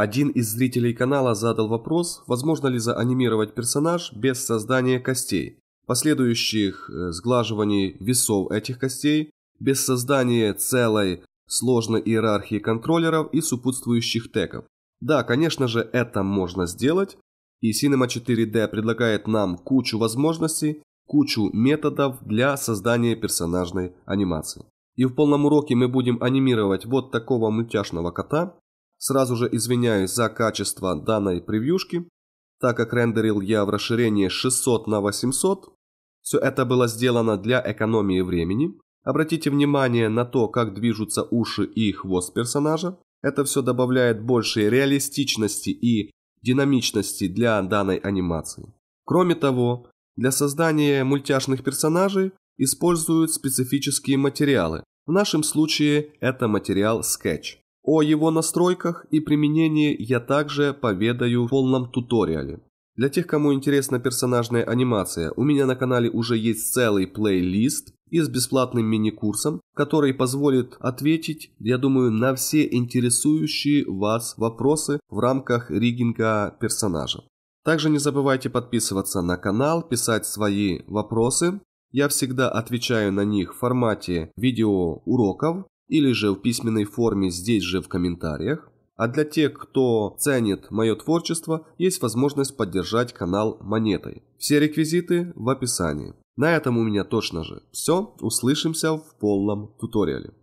Один из зрителей канала задал вопрос, возможно ли заанимировать персонаж без создания костей, последующих э, сглаживаний весов этих костей, без создания целой сложной иерархии контроллеров и сопутствующих теков. Да, конечно же, это можно сделать, и Cinema 4D предлагает нам кучу возможностей, кучу методов для создания персонажной анимации. И в полном уроке мы будем анимировать вот такого мультяшного кота, Сразу же извиняюсь за качество данной превьюшки, так как рендерил я в расширении 600 на 800. Все это было сделано для экономии времени. Обратите внимание на то, как движутся уши и хвост персонажа. Это все добавляет большей реалистичности и динамичности для данной анимации. Кроме того, для создания мультяшных персонажей используют специфические материалы. В нашем случае это материал скетч. О его настройках и применении я также поведаю в полном туториале. Для тех, кому интересна персонажная анимация, у меня на канале уже есть целый плейлист и с бесплатным мини-курсом, который позволит ответить, я думаю, на все интересующие вас вопросы в рамках ригинга персонажа. Также не забывайте подписываться на канал, писать свои вопросы. Я всегда отвечаю на них в формате видео уроков или же в письменной форме здесь же в комментариях. А для тех, кто ценит мое творчество, есть возможность поддержать канал монетой. Все реквизиты в описании. На этом у меня точно же все. Услышимся в полном туториале.